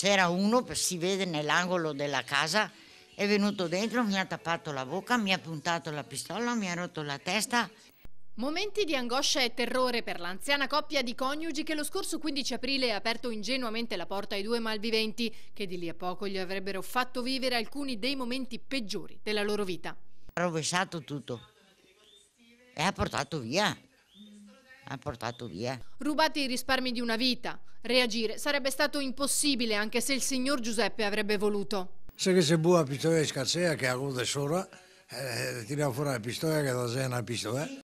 c'era uno, si vede nell'angolo della casa, è venuto dentro, mi ha tappato la bocca, mi ha puntato la pistola, mi ha rotto la testa Momenti di angoscia e terrore per l'anziana coppia di coniugi che lo scorso 15 aprile ha aperto ingenuamente la porta ai due malviventi che di lì a poco gli avrebbero fatto vivere alcuni dei momenti peggiori della loro vita. Ha rovesciato tutto e ha portato via ha portato via. Rubati i risparmi di una vita. Reagire sarebbe stato impossibile anche se il signor Giuseppe avrebbe voluto. Se che se bua pistoia scarsea che ha avuto sola, eh, tira fuori la pistola che da sé è una pistoia. Eh.